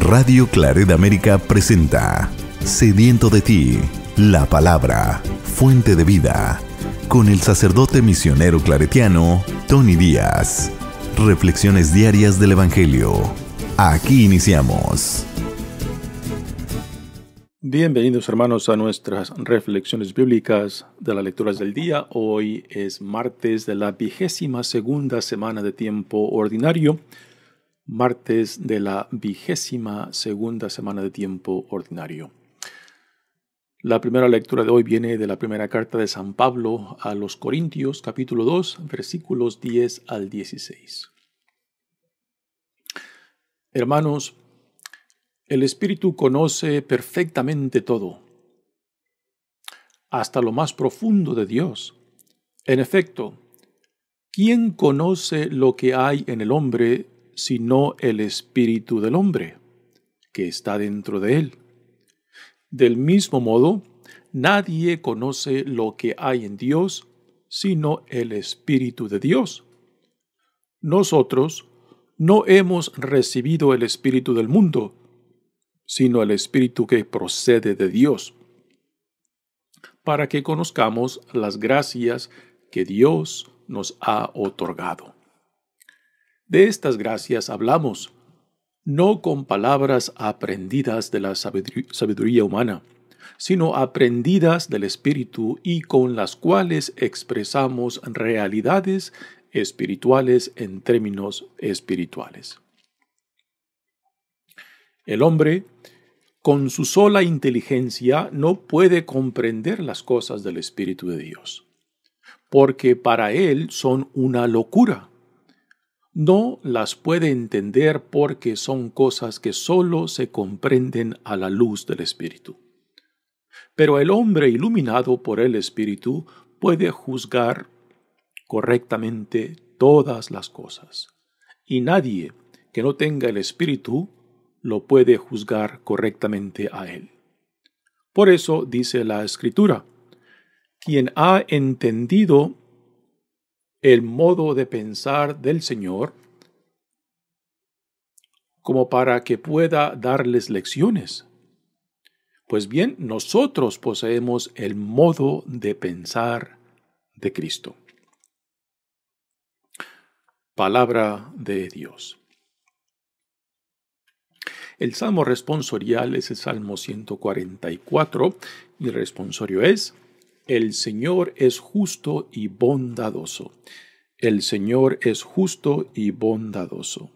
Radio Claret América presenta Sediento de ti, la palabra, fuente de vida, con el sacerdote misionero claretiano Tony Díaz. Reflexiones diarias del Evangelio. Aquí iniciamos. Bienvenidos hermanos a nuestras reflexiones bíblicas de las lecturas del día. Hoy es martes de la vigésima segunda semana de tiempo ordinario martes de la vigésima segunda semana de tiempo ordinario. La primera lectura de hoy viene de la primera carta de San Pablo a los Corintios, capítulo 2, versículos 10 al 16. Hermanos, el Espíritu conoce perfectamente todo, hasta lo más profundo de Dios. En efecto, ¿quién conoce lo que hay en el hombre sino el espíritu del hombre, que está dentro de él. Del mismo modo, nadie conoce lo que hay en Dios, sino el espíritu de Dios. Nosotros no hemos recibido el espíritu del mundo, sino el espíritu que procede de Dios, para que conozcamos las gracias que Dios nos ha otorgado. De estas gracias hablamos, no con palabras aprendidas de la sabiduría humana, sino aprendidas del Espíritu y con las cuales expresamos realidades espirituales en términos espirituales. El hombre, con su sola inteligencia, no puede comprender las cosas del Espíritu de Dios, porque para él son una locura no las puede entender porque son cosas que sólo se comprenden a la luz del Espíritu. Pero el hombre iluminado por el Espíritu puede juzgar correctamente todas las cosas. Y nadie que no tenga el Espíritu lo puede juzgar correctamente a él. Por eso dice la Escritura, quien ha entendido el modo de pensar del Señor como para que pueda darles lecciones. Pues bien, nosotros poseemos el modo de pensar de Cristo. Palabra de Dios. El salmo responsorial es el Salmo 144 y el responsorio es, el Señor es justo y bondadoso. El Señor es justo y bondadoso.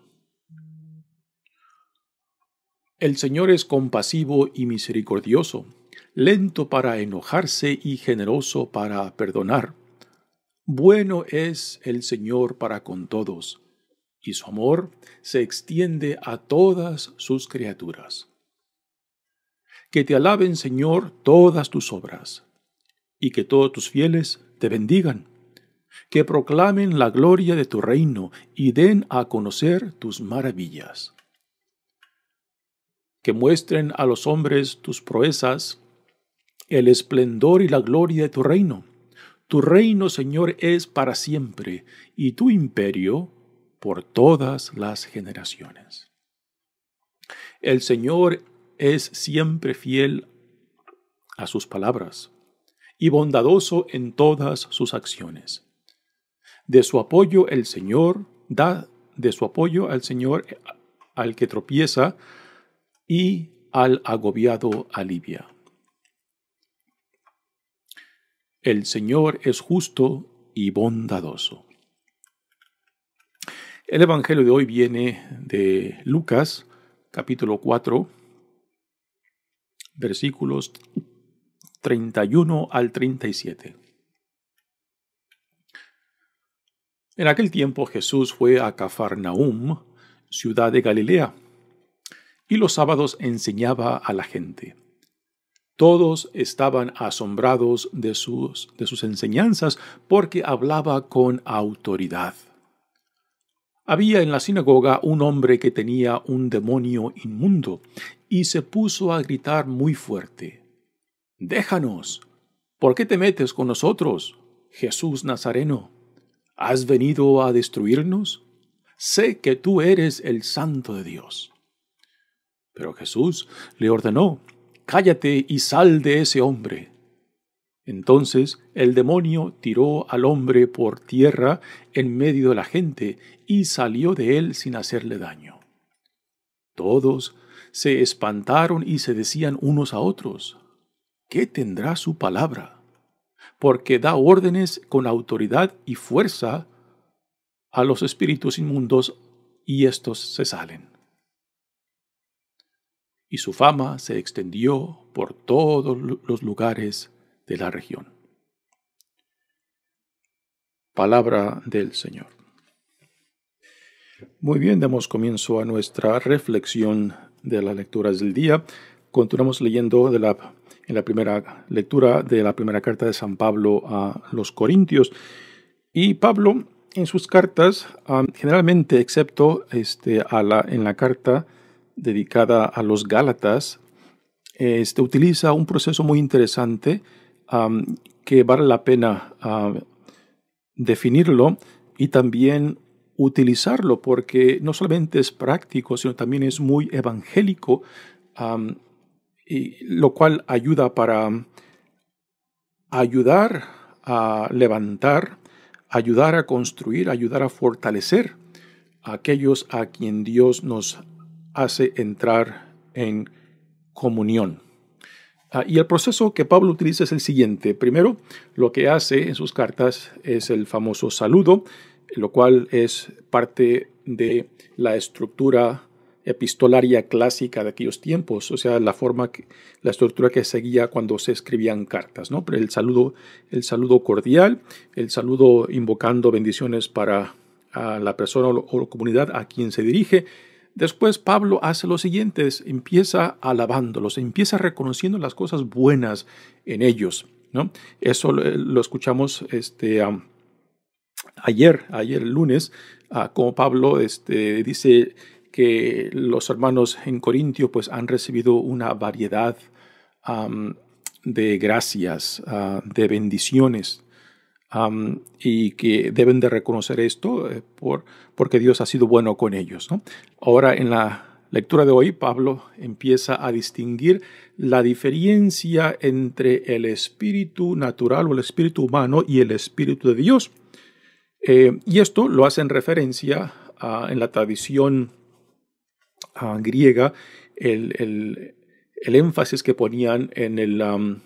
El Señor es compasivo y misericordioso, lento para enojarse y generoso para perdonar. Bueno es el Señor para con todos, y su amor se extiende a todas sus criaturas. Que te alaben, Señor, todas tus obras y que todos tus fieles te bendigan, que proclamen la gloria de tu reino y den a conocer tus maravillas, que muestren a los hombres tus proezas, el esplendor y la gloria de tu reino. Tu reino, Señor, es para siempre, y tu imperio por todas las generaciones. El Señor es siempre fiel a sus palabras y bondadoso en todas sus acciones. De su apoyo el Señor da de su apoyo al Señor eh, al que tropieza y al agobiado alivia. El Señor es justo y bondadoso. El Evangelio de hoy viene de Lucas capítulo 4 versículos 31 al 37. En aquel tiempo Jesús fue a Cafarnaum, ciudad de Galilea, y los sábados enseñaba a la gente. Todos estaban asombrados de sus, de sus enseñanzas porque hablaba con autoridad. Había en la sinagoga un hombre que tenía un demonio inmundo y se puso a gritar muy fuerte. Déjanos. ¿Por qué te metes con nosotros, Jesús Nazareno? ¿Has venido a destruirnos? Sé que tú eres el santo de Dios. Pero Jesús le ordenó, Cállate y sal de ese hombre. Entonces el demonio tiró al hombre por tierra en medio de la gente y salió de él sin hacerle daño. Todos se espantaron y se decían unos a otros, ¿qué tendrá su palabra? Porque da órdenes con autoridad y fuerza a los espíritus inmundos y estos se salen. Y su fama se extendió por todos los lugares de la región. Palabra del Señor. Muy bien, damos comienzo a nuestra reflexión de las lecturas del día. Continuamos leyendo de la en la primera lectura de la primera carta de San Pablo a los Corintios. Y Pablo en sus cartas, generalmente, excepto este, en la carta dedicada a los Gálatas, este, utiliza un proceso muy interesante que vale la pena definirlo y también utilizarlo porque no solamente es práctico, sino también es muy evangélico lo cual ayuda para ayudar a levantar, ayudar a construir, ayudar a fortalecer a aquellos a quien Dios nos hace entrar en comunión. Ah, y el proceso que Pablo utiliza es el siguiente. Primero, lo que hace en sus cartas es el famoso saludo, lo cual es parte de la estructura epistolaria clásica de aquellos tiempos, o sea, la forma, que, la estructura que seguía cuando se escribían cartas, ¿no? El saludo, el saludo cordial, el saludo invocando bendiciones para a la persona o comunidad a quien se dirige. Después Pablo hace lo siguiente, empieza alabándolos, empieza reconociendo las cosas buenas en ellos, ¿no? Eso lo, escuchamos este ayer, ayer el lunes, ah, como Pablo este, dice que los hermanos en Corintio pues han recibido una variedad de gracias, ah, de bendiciones, y que deben de reconocer esto eh, porque Dios ha sido bueno con ellos. Ahora en la lectura de hoy, Pablo empieza a distinguir la diferencia entre el espíritu natural o el espíritu humano y el espíritu de Dios. Eh, y esto lo hace en referencia en la tradición griega, el, énfasis que ponían en el, um,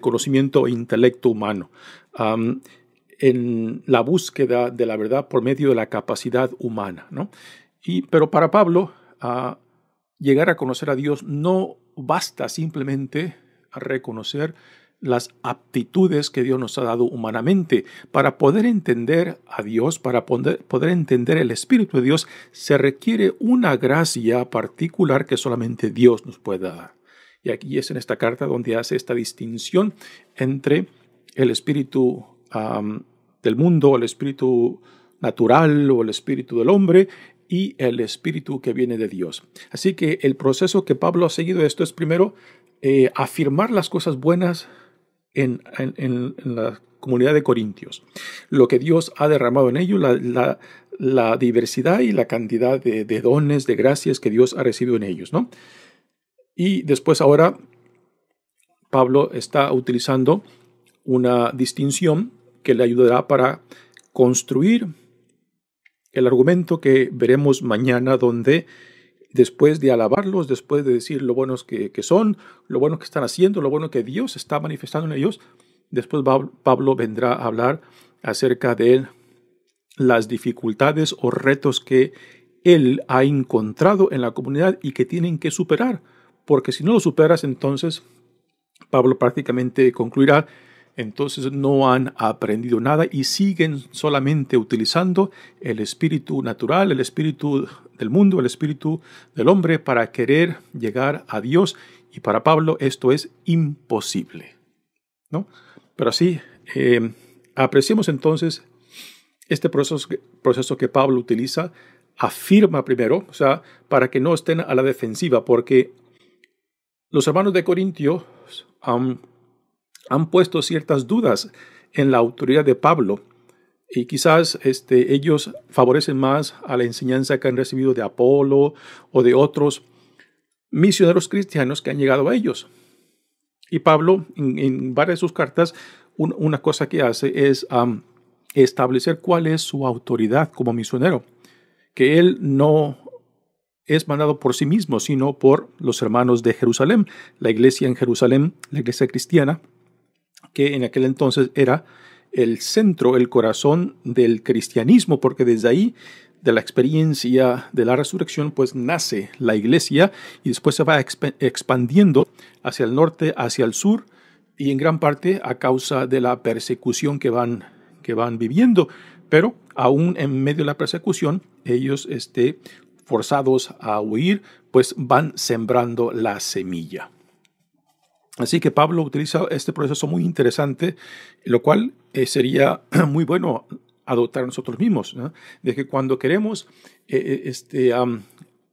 conocimiento e intelecto humano, um, en la búsqueda de la verdad por medio de la capacidad humana. ¿no? Y, pero para Pablo, ah, llegar a conocer a Dios no basta simplemente a reconocer las aptitudes que Dios nos ha dado humanamente. Para poder entender a Dios, para poder, entender el Espíritu de Dios, se requiere una gracia particular que solamente Dios nos puede dar. Y aquí es en esta carta donde hace esta distinción entre el espíritu del mundo, el espíritu natural o el espíritu del hombre y el espíritu que viene de Dios. Así que el proceso que Pablo ha seguido esto es primero eh, afirmar las cosas buenas en, la comunidad de Corintios, lo que Dios ha derramado en ellos, la, diversidad y la cantidad de, de, dones, de gracias que Dios ha recibido en ellos, ¿no? Y después ahora Pablo está utilizando una distinción que le ayudará para construir el argumento que veremos mañana donde después de alabarlos, después de decir lo buenos que, son, lo bueno que están haciendo, lo bueno que Dios está manifestando en ellos, después Pablo vendrá a hablar acerca de las dificultades o retos que él ha encontrado en la comunidad y que tienen que superar, porque si no lo superas entonces Pablo prácticamente concluirá entonces no han aprendido nada y siguen solamente utilizando el espíritu natural, el espíritu del mundo, el espíritu del hombre para querer llegar a Dios. Y para Pablo esto es imposible. ¿no? Pero así, eh, apreciamos entonces este proceso, que Pablo utiliza. Afirma primero, o sea, para que no estén a la defensiva, porque los hermanos de Corintios han han puesto ciertas dudas en la autoridad de Pablo y quizás este, ellos favorecen más a la enseñanza que han recibido de Apolo o de otros misioneros cristianos que han llegado a ellos. Y Pablo, en, varias de sus cartas, una cosa que hace es establecer cuál es su autoridad como misionero, que él no es mandado por sí mismo, sino por los hermanos de Jerusalén, la iglesia en Jerusalén, la iglesia cristiana, que en aquel entonces era el centro, el corazón del cristianismo, porque desde ahí de la experiencia de la resurrección, pues nace la iglesia y después se va expandiendo hacia el norte, hacia el sur y en gran parte a causa de la persecución que van, que van viviendo. Pero aún en medio de la persecución, ellos este, forzados a huir, pues van sembrando la semilla. Así que Pablo utiliza este proceso muy interesante, lo cual eh, sería muy bueno adoptar nosotros mismos, de que cuando queremos eh, eh, este,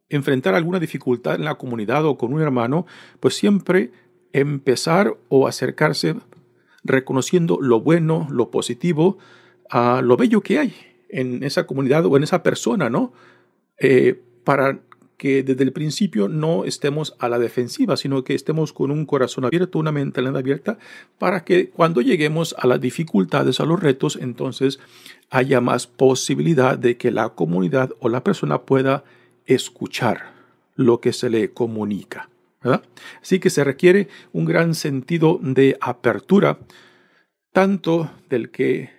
enfrentar alguna dificultad en la comunidad o con un hermano, pues siempre empezar o acercarse reconociendo lo bueno, lo positivo, lo bello que hay en esa comunidad o en esa persona, ¿no? para que desde el principio no estemos a la defensiva, sino que estemos con un corazón abierto, una mente abierta, para que cuando lleguemos a las dificultades, a los retos, entonces haya más posibilidad de que la comunidad o la persona pueda escuchar lo que se le comunica. Así que se requiere un gran sentido de apertura, tanto del que,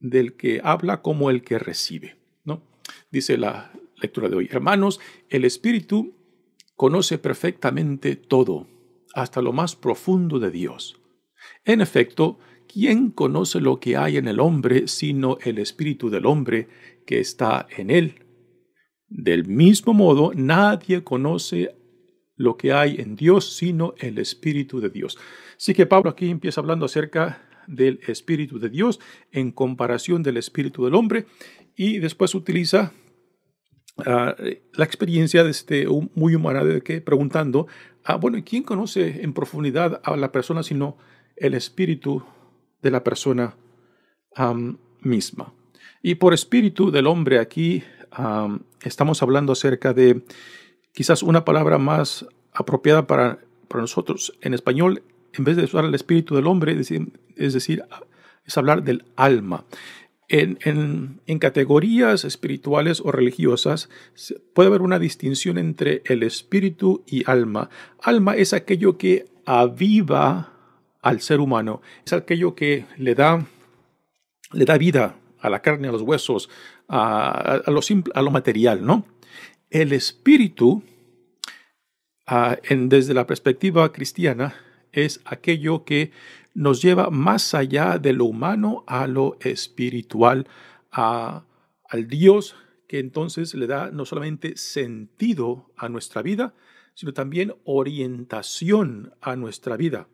del que habla como el que recibe. ¿no? Dice la, lectura de hoy. Hermanos, el Espíritu conoce perfectamente todo, hasta lo más profundo de Dios. En efecto, ¿quién conoce lo que hay en el hombre sino el Espíritu del hombre que está en él? Del mismo modo, nadie conoce lo que hay en Dios sino el Espíritu de Dios. Así que Pablo aquí empieza hablando acerca del Espíritu de Dios en comparación del Espíritu del hombre y después utiliza Ah, la experiencia de este, muy humana de que preguntando, ah, bueno, ¿quién conoce en profundidad a la persona sino el espíritu de la persona misma? Y por espíritu del hombre aquí estamos hablando acerca de quizás una palabra más apropiada para, para, nosotros. En español, en vez de usar el espíritu del hombre, es decir, es hablar del alma. En, categorías espirituales o religiosas puede haber una distinción entre el espíritu y alma. Alma es aquello que aviva al ser humano, es aquello que le da, le da vida a la carne, a los huesos, a, lo, material, ¿no? El espíritu, ah, desde la perspectiva cristiana, es aquello que nos lleva más allá de lo humano a lo espiritual, a, al Dios que entonces le da no solamente sentido a nuestra vida, sino también orientación a nuestra vida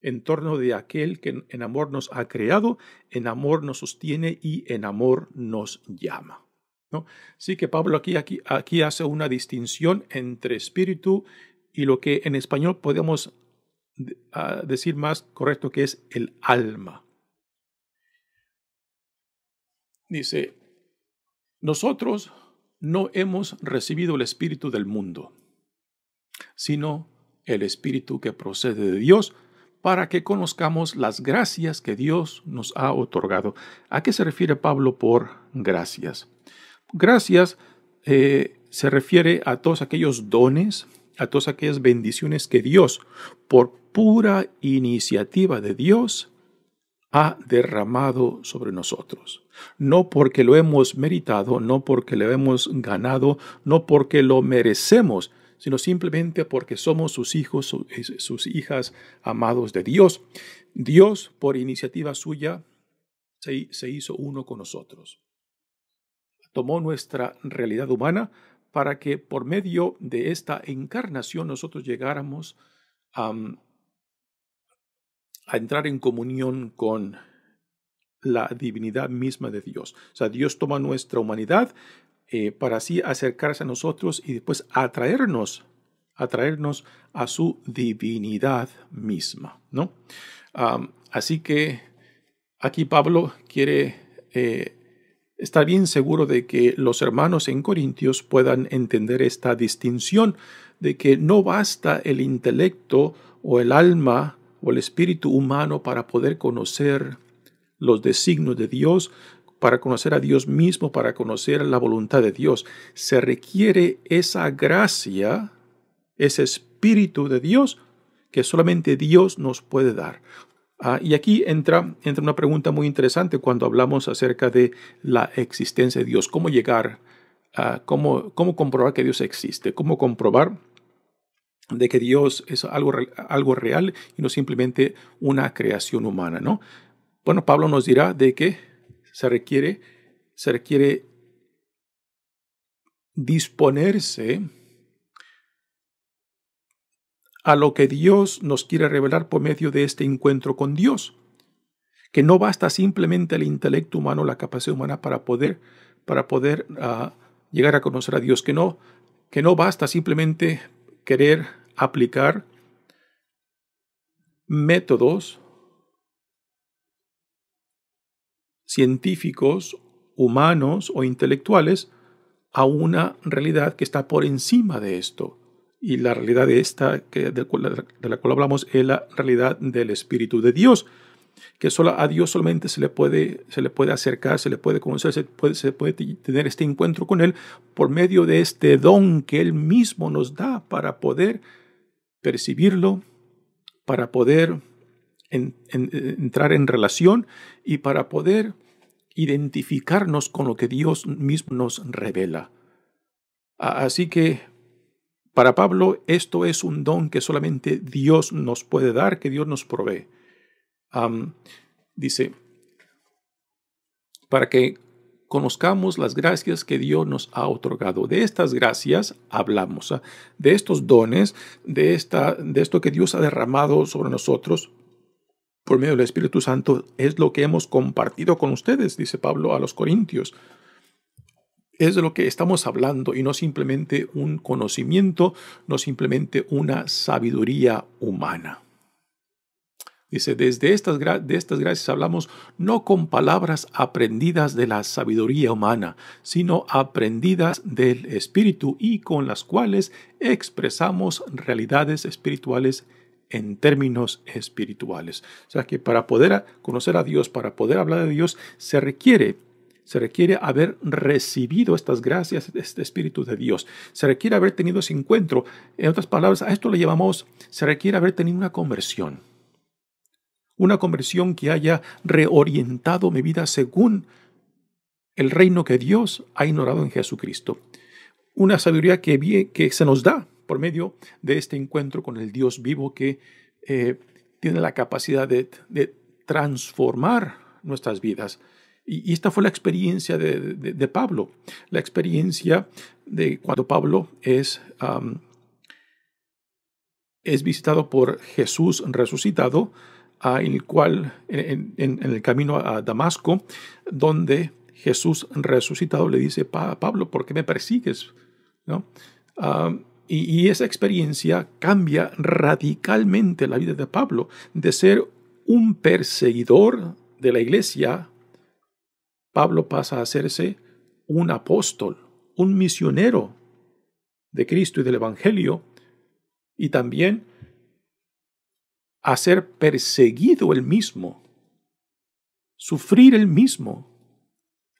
en torno de aquel que en amor nos ha creado, en amor nos sostiene y en amor nos llama. ¿no? Así que Pablo aquí, aquí, aquí hace una distinción entre espíritu y lo que en español podemos a decir más correcto que es el alma. Dice, nosotros no hemos recibido el Espíritu del mundo, sino el Espíritu que procede de Dios para que conozcamos las gracias que Dios nos ha otorgado. ¿A qué se refiere Pablo por gracias? Gracias eh, se refiere a todos aquellos dones, a todas aquellas bendiciones que Dios, por pura iniciativa de Dios ha derramado sobre nosotros. No porque lo hemos meritado, no porque lo hemos ganado, no porque lo merecemos, sino simplemente porque somos sus hijos, sus hijas amados de Dios. Dios, por iniciativa suya, se hizo uno con nosotros. Tomó nuestra realidad humana para que por medio de esta encarnación nosotros llegáramos a a entrar en comunión con la divinidad misma de Dios. O sea, Dios toma nuestra humanidad eh, para así acercarse a nosotros y después atraernos, atraernos a su divinidad misma, ¿no? así que aquí Pablo quiere eh, estar bien seguro de que los hermanos en Corintios puedan entender esta distinción de que no basta el intelecto o el alma o el espíritu humano para poder conocer los designios de Dios, para conocer a Dios mismo, para conocer la voluntad de Dios. Se requiere esa gracia, ese espíritu de Dios que solamente Dios nos puede dar. Ah, y aquí entra, entra una pregunta muy interesante cuando hablamos acerca de la existencia de Dios, cómo llegar, cómo, cómo comprobar que Dios existe, cómo comprobar de que Dios es algo, algo real y no simplemente una creación humana, ¿no? Bueno, Pablo nos dirá de que se requiere, se requiere disponerse a lo que Dios nos quiere revelar por medio de este encuentro con Dios. Que no basta simplemente el intelecto humano, la capacidad humana para poder, para poder ah, llegar a conocer a Dios. Que no, que no basta simplemente querer aplicar métodos científicos, humanos o intelectuales a una realidad que está por encima de esto. Y la realidad de, esta, de, la cual hablamos es la realidad del Espíritu de Dios, que solo, a Dios solamente se le, puede, se le puede acercar, se le puede conocer, se puede, se puede tener este encuentro con Él por medio de este don que Él mismo nos da para poder percibirlo, para poder eh, entrar en relación y para poder identificarnos con lo que Dios mismo nos revela. Así que para Pablo esto es un don que solamente Dios nos puede dar, que Dios nos provee. dice, para que conozcamos las gracias que Dios nos ha otorgado. De estas gracias hablamos, ¿ah? de estos dones, de, esta, de esto que Dios ha derramado sobre nosotros por medio del Espíritu Santo, es lo que hemos compartido con ustedes, dice Pablo a los Corintios. Es de lo que estamos hablando y no simplemente un conocimiento, no simplemente una sabiduría humana. Dice, desde estas, de estas gracias hablamos no con palabras aprendidas de la sabiduría humana, sino aprendidas del Espíritu y con las cuales expresamos realidades espirituales en términos espirituales. O sea que para poder conocer a Dios, para poder hablar de Dios, se requiere se requiere haber recibido estas gracias, este Espíritu de Dios. Se requiere haber tenido ese encuentro. En otras palabras, a esto le llamamos, se requiere haber tenido una conversión una conversión que haya reorientado mi vida según el reino que Dios ha ignorado en Jesucristo. Una sabiduría que, que se nos da por medio de este encuentro con el Dios vivo que eh, tiene la capacidad de, transformar nuestras vidas. Y, esta fue la experiencia de, de, Pablo, la experiencia de cuando Pablo es, es visitado por Jesús resucitado, en el cual, en, el camino a Damasco, donde Jesús resucitado le dice, Pablo, ¿por qué me persigues? ¿No? Ah, y, y esa experiencia cambia radicalmente la vida de Pablo, de ser un perseguidor de la iglesia, Pablo pasa a hacerse un apóstol, un misionero de Cristo y del Evangelio, y también a ser perseguido el mismo, sufrir el mismo,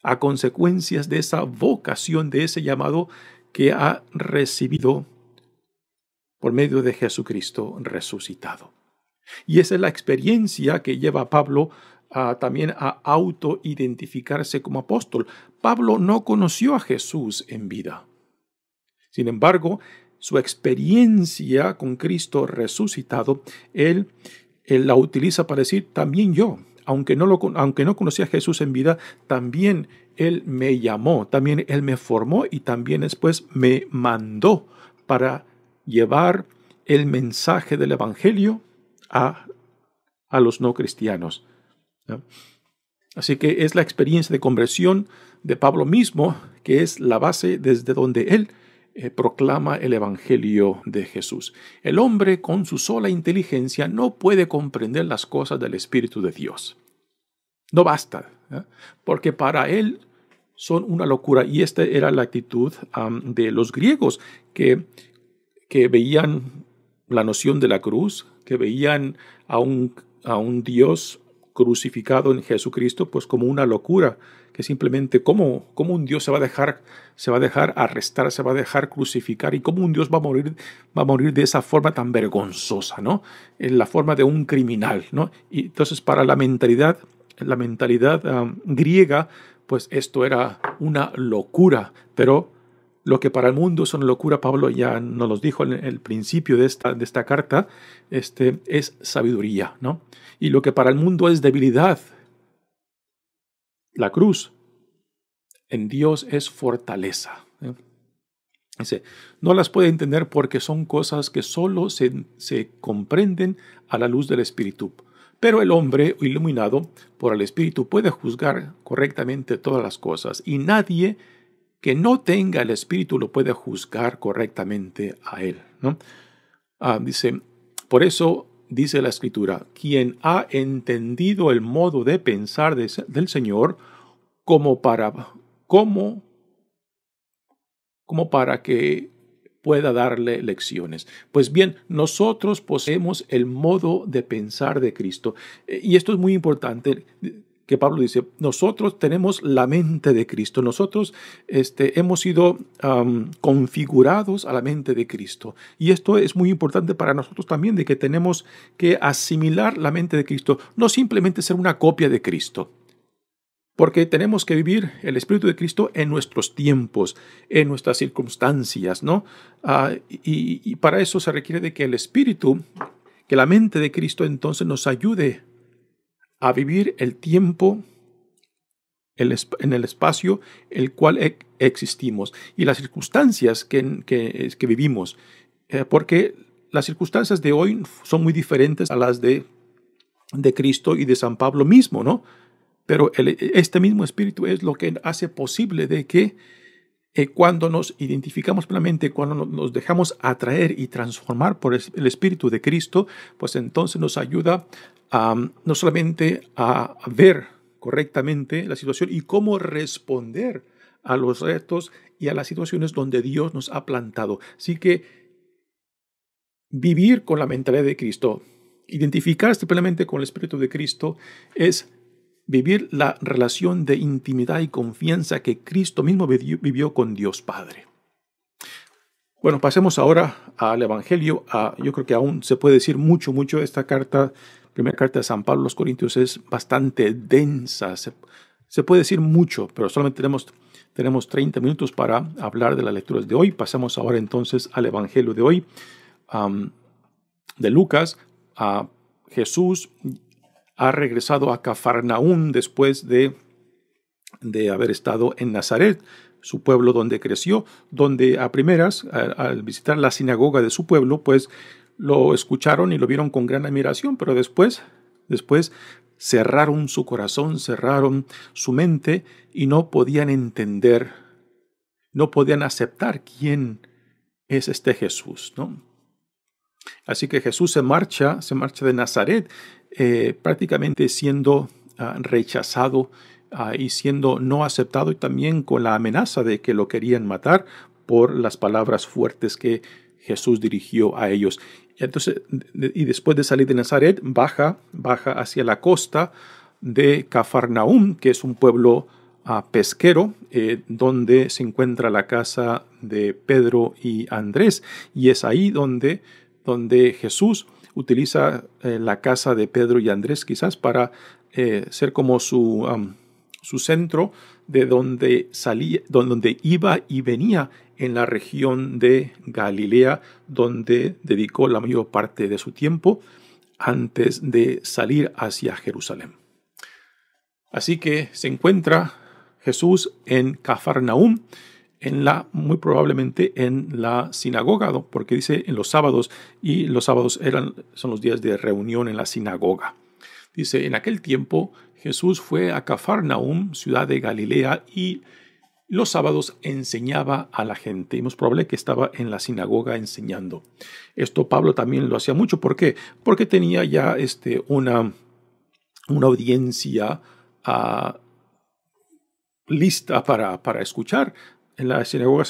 a consecuencias de esa vocación, de ese llamado que ha recibido por medio de Jesucristo resucitado. Y esa es la experiencia que lleva a Pablo ah, también a autoidentificarse como apóstol. Pablo no conoció a Jesús en vida. Sin embargo, su experiencia con Cristo resucitado, él, la utiliza para decir, también yo, aunque no, lo, aunque no conocía a Jesús en vida, también Él me llamó, también Él me formó y también después me mandó para llevar el mensaje del Evangelio a, a los no cristianos. Así que es la experiencia de conversión de Pablo mismo que es la base desde donde Él eh, proclama el Evangelio de Jesús. El hombre con su sola inteligencia no puede comprender las cosas del Espíritu de Dios. No basta, ¿eh? porque para él son una locura y esta era la actitud de los griegos que, que veían la noción de la cruz, que veían a un, a un Dios crucificado en Jesucristo, pues como una locura, que simplemente cómo, cómo un Dios se va a dejar, se va a dejar arrestar, se va a dejar crucificar, y cómo un Dios va a morir, va a morir de esa forma tan vergonzosa, ¿no? En la forma de un criminal, ¿no? Y entonces para la mentalidad, la mentalidad ah, griega, pues esto era una locura, pero lo que para el mundo es una locura, Pablo ya nos los dijo en el principio de esta, de carta, este, es sabiduría, ¿no? Y lo que para el mundo es debilidad, la cruz, en Dios es fortaleza. ¿eh? Dice, no las puede entender porque son cosas que solo se, se comprenden a la luz del Espíritu. Pero el hombre iluminado por el Espíritu puede juzgar correctamente todas las cosas y nadie que no tenga el Espíritu lo puede juzgar correctamente a él. ¿no? Ah, dice, por eso dice la Escritura, quien ha entendido el modo de pensar del Señor como para, como para que pueda darle lecciones. Pues bien, nosotros poseemos el modo de pensar de Cristo. Eh, y esto es muy importante que Pablo dice, nosotros tenemos la mente de Cristo, nosotros este, hemos sido configurados a la mente de Cristo. Y esto es muy importante para nosotros también, de que tenemos que asimilar la mente de Cristo, no simplemente ser una copia de Cristo, porque tenemos que vivir el Espíritu de Cristo en nuestros tiempos, en nuestras circunstancias, ¿no? Ah, y, y para eso se requiere de que el Espíritu, que la mente de Cristo entonces nos ayude a vivir el tiempo el, en el espacio el cual e-, existimos y las circunstancias que, que, que vivimos, eh, porque las circunstancias de hoy son muy diferentes a las de, de Cristo y de San Pablo mismo, ¿no? Pero este mismo espíritu es lo que hace posible de que eh, cuando nos identificamos plenamente, cuando nos dejamos atraer y transformar por el Espíritu de Cristo, pues entonces nos ayuda a, mm, no solamente a ver correctamente la situación y cómo responder a los retos y a las situaciones donde Dios nos ha plantado. Así que vivir con la mentalidad de Cristo, identificarse plenamente con el Espíritu de Cristo es vivir la relación de intimidad y confianza que Cristo mismo vivió con Dios Padre. Bueno, pasemos ahora al Evangelio. Ah, yo creo que aún se puede decir mucho, mucho. Esta carta, primera carta de San Pablo a los Corintios, es bastante densa. Se, puede decir mucho, pero solamente tenemos, tenemos 30 minutos para hablar de las lecturas de hoy. Pasamos ahora entonces al Evangelio de hoy, de Lucas. a ah, Jesús ha regresado a Cafarnaún después de, de haber estado en Nazaret, su pueblo donde creció, donde a primeras, al visitar la sinagoga de su pueblo, pues lo escucharon y lo vieron con gran admiración, pero después, después cerraron su corazón, cerraron su mente y no podían entender, no podían aceptar quién es este Jesús, ¿no? Así que Jesús se marcha, se marcha de Nazaret eh, prácticamente siendo ah, rechazado ah, y siendo no aceptado y también con la amenaza de que lo querían matar por las palabras fuertes que Jesús dirigió a ellos. Entonces, y después de salir de Nazaret, baja, baja hacia la costa de Cafarnaum, que es un pueblo ah, pesquero, eh, donde se encuentra la casa de Pedro y Andrés. Y es ahí donde, donde Jesús utiliza eh, la casa de Pedro y Andrés quizás para eh, ser como su, su centro de donde, salía, donde iba y venía en la región de Galilea, donde dedicó la mayor parte de su tiempo antes de salir hacia Jerusalén. Así que se encuentra Jesús en Cafarnaúm, en la, muy probablemente en la sinagoga, porque dice en los sábados, y los sábados eran, son los días de reunión en la sinagoga. Dice, en aquel tiempo Jesús fue a Cafarnaum, ciudad de Galilea, y los sábados enseñaba a la gente. Y más probable que estaba en la sinagoga enseñando. Esto Pablo también lo hacía mucho. ¿Por qué? Porque tenía ya este, una, una audiencia ah, lista para, para escuchar en las sinagogas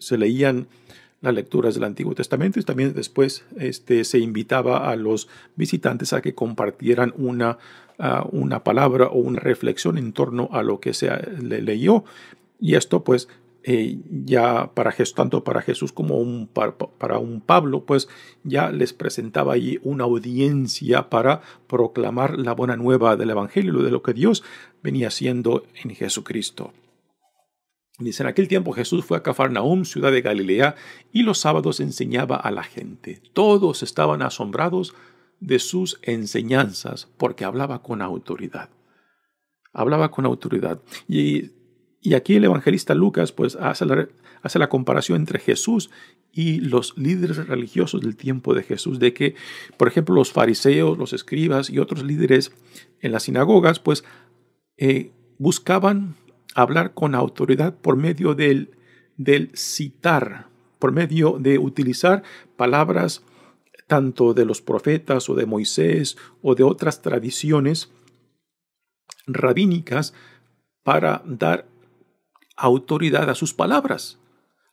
se, leían las lecturas del Antiguo Testamento y también después este, se invitaba a los visitantes a que compartieran una, ah, una palabra o una reflexión en torno a lo que se ah, le leyó. Y esto pues eh, ya para tanto para Jesús como para, un Pablo, pues ya les presentaba allí una audiencia para proclamar la buena nueva del Evangelio, de lo que Dios venía haciendo en Jesucristo. Dice, en aquel tiempo Jesús fue a Cafarnaum, ciudad de Galilea, y los sábados enseñaba a la gente. Todos estaban asombrados de sus enseñanzas porque hablaba con autoridad. Hablaba con autoridad. Y, aquí el evangelista Lucas pues hace la, hace la comparación entre Jesús y los líderes religiosos del tiempo de Jesús, de que, por ejemplo, los fariseos, los escribas y otros líderes en las sinagogas pues eh, buscaban hablar con autoridad por medio del, del citar, por medio de utilizar palabras tanto de los profetas o de Moisés o de otras tradiciones rabínicas para dar autoridad a sus palabras.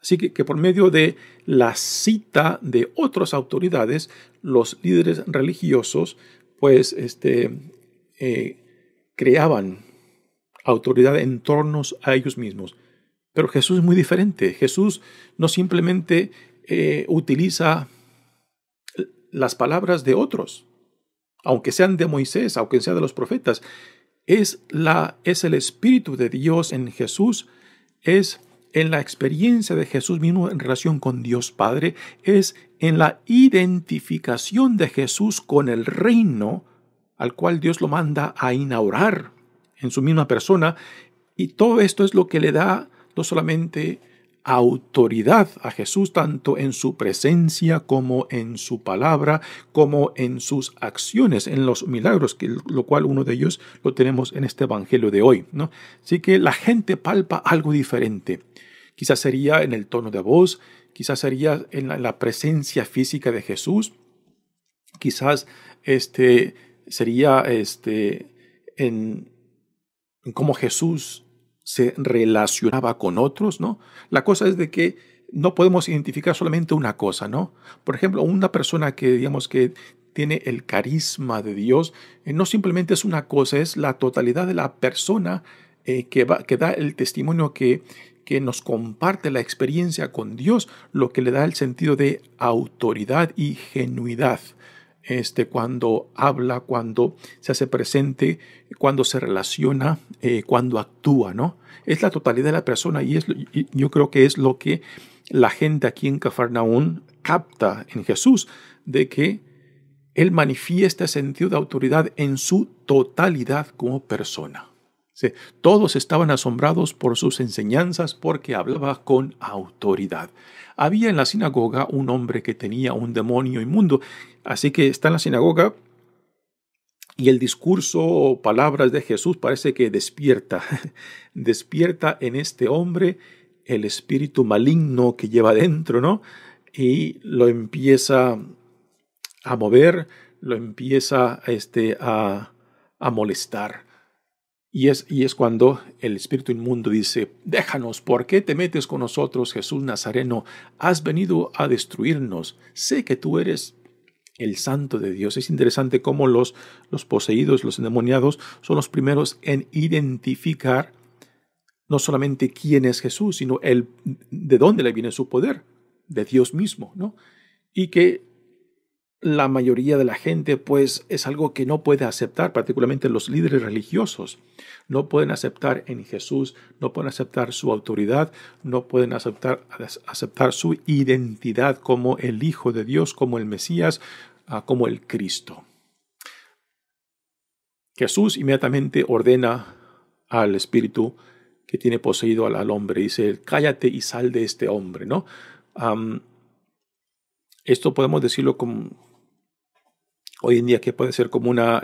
Así que, por medio de la cita de otras autoridades, los líderes religiosos pues este, eh, creaban autoridad en torno a ellos mismos. Pero Jesús es muy diferente. Jesús no simplemente eh, utiliza las palabras de otros, aunque sean de Moisés, aunque sean de los profetas. Es, la, es el Espíritu de Dios en Jesús, es en la experiencia de Jesús mismo en relación con Dios Padre, es en la identificación de Jesús con el reino al cual Dios lo manda a inaugurar en su misma persona. Y todo esto es lo que le da no solamente autoridad a Jesús, tanto en su presencia como en su palabra, como en sus acciones, en los milagros, que, lo cual uno de ellos lo tenemos en este Evangelio de hoy. ¿no? Así que la gente palpa algo diferente. Quizás sería en el tono de voz, quizás sería en la, presencia física de Jesús, quizás este, sería este, en, en cómo Jesús se relacionaba con otros, ¿no? La cosa es de que no podemos identificar solamente una cosa, ¿no? Por ejemplo, una persona que digamos que tiene el carisma de Dios, eh, no simplemente es una cosa, es la totalidad de la persona eh, que, que da el testimonio que nos comparte la experiencia con Dios, lo que le da el sentido de autoridad y genuidad este, cuando habla, cuando se hace presente, cuando se relaciona, eh, cuando actúa, ¿no? Es la totalidad de la persona y, es, y yo creo que es lo que la gente aquí en Cafarnaún capta en Jesús, de que Él manifiesta sentido de autoridad en su totalidad como persona. Todos estaban asombrados por sus enseñanzas porque hablaba con autoridad. Había en la sinagoga un hombre que tenía un demonio inmundo, así que está en la sinagoga y el discurso o palabras de Jesús parece que despierta, despierta en este hombre el espíritu maligno que lleva dentro, ¿no? Y lo empieza a mover, lo empieza este, a, a molestar. Y es, y es cuando el espíritu inmundo dice, déjanos, ¿por qué te metes con nosotros, Jesús Nazareno? Has venido a destruirnos. Sé que tú eres el santo de Dios. Es interesante cómo los, los poseídos, los endemoniados, son los primeros en identificar no solamente quién es Jesús, sino el, de dónde le viene su poder, de Dios mismo, ¿no? Y que la mayoría de la gente, pues es algo que no puede aceptar, particularmente los líderes religiosos. No pueden aceptar en Jesús, no pueden aceptar su autoridad, no pueden aceptar, aceptar su identidad como el Hijo de Dios, como el Mesías, ah, como el Cristo. Jesús inmediatamente ordena al espíritu que tiene poseído al, hombre, dice, cállate y sal de este hombre, ¿no? esto podemos decirlo con, hoy en día que puede ser como una,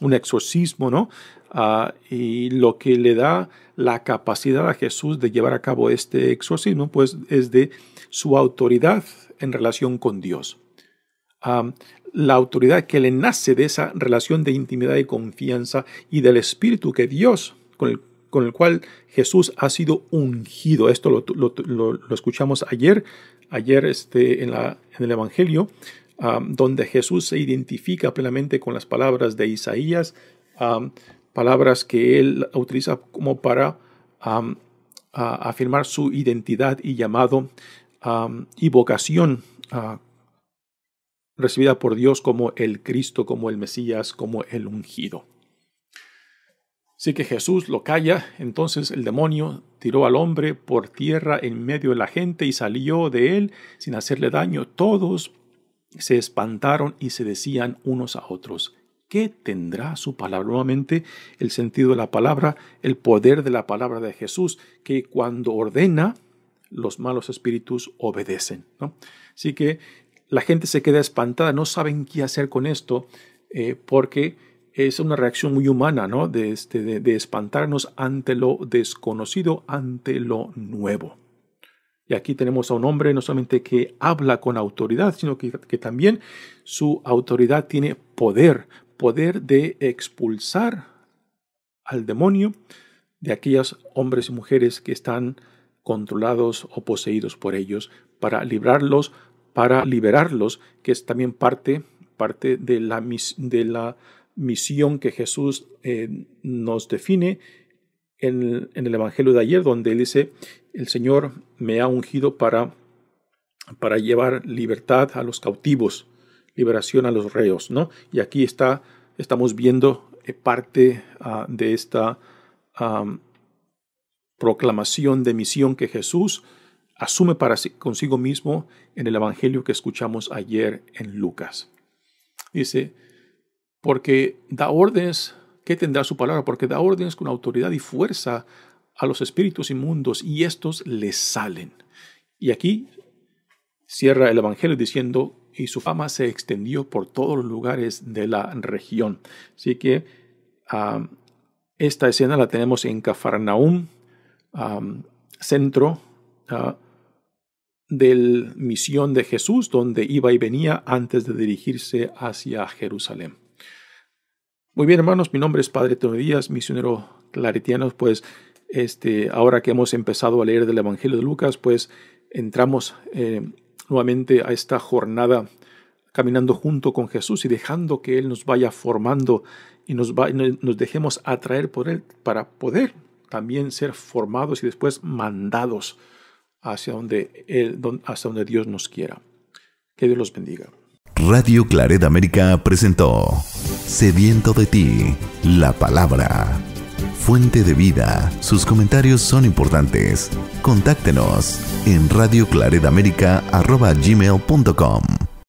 un exorcismo, ¿no? Ah, y lo que le da la capacidad a Jesús de llevar a cabo este exorcismo, pues es de su autoridad en relación con Dios. Ah, la autoridad que le nace de esa relación de intimidad y confianza y del Espíritu que Dios, con el, cual Jesús ha sido ungido. Esto lo, lo, lo escuchamos ayer, ayer este, en, la, en el Evangelio, donde Jesús se identifica plenamente con las palabras de Isaías, palabras que él utiliza como para afirmar su identidad y llamado y vocación recibida por Dios como el Cristo, como el Mesías, como el ungido. Así que Jesús lo calla, entonces el demonio tiró al hombre por tierra en medio de la gente y salió de él sin hacerle daño. Todos se espantaron y se decían unos a otros, ¿qué tendrá su palabra? Nuevamente, el sentido de la palabra, el poder de la palabra de Jesús, que cuando ordena, los malos espíritus obedecen. ¿no? Así que la gente se queda espantada, no saben qué hacer con esto, eh, porque es una reacción muy humana, ¿no? de este, espantarnos ante lo desconocido, ante lo nuevo. Y aquí tenemos a un hombre no solamente que habla con autoridad, sino que, que también su autoridad tiene poder, poder de expulsar al demonio de aquellos hombres y mujeres que están controlados o poseídos por ellos, para librarlos, para liberarlos, que es también parte, parte de, la, de la misión que Jesús eh, nos define en, en el Evangelio de ayer, donde él dice, el Señor me ha ungido para, para llevar libertad a los cautivos, liberación a los reos, ¿no? Y aquí está, estamos viendo eh, parte ah, de esta proclamación de misión que Jesús asume para consigo mismo en el Evangelio que escuchamos ayer en Lucas. Dice, porque da órdenes, ¿qué tendrá su palabra? Porque da órdenes con autoridad y fuerza a los espíritus inmundos y estos les salen. Y aquí cierra el Evangelio diciendo, y su fama se extendió por todos los lugares de la región. Así que ah, esta escena la tenemos en Cafarnaum, centro ah, de la misión de Jesús, donde iba y venía antes de dirigirse hacia Jerusalén. Muy bien, hermanos, mi nombre es Padre Tony Díaz, misionero claretiano, pues este, ahora que hemos empezado a leer del Evangelio de Lucas, pues entramos eh, nuevamente a esta jornada caminando junto con Jesús y dejando que Él nos vaya formando y nos, dejemos atraer por Él para poder también ser formados y después mandados hacia donde, Dios nos quiera. Que Dios los bendiga. Radio Claret América presentó Sediento de ti, la palabra fuente de vida. Sus comentarios son importantes. Contáctenos en com